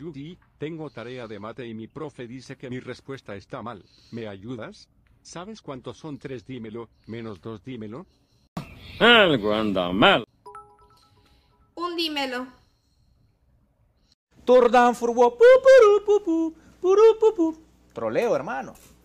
Yudi, tengo tarea de mate y mi profe dice que mi respuesta está mal. ¿Me ayudas? ¿Sabes cuántos son tres dímelo, menos dos dímelo? Algo anda mal. Un dímelo. Troleo, hermano.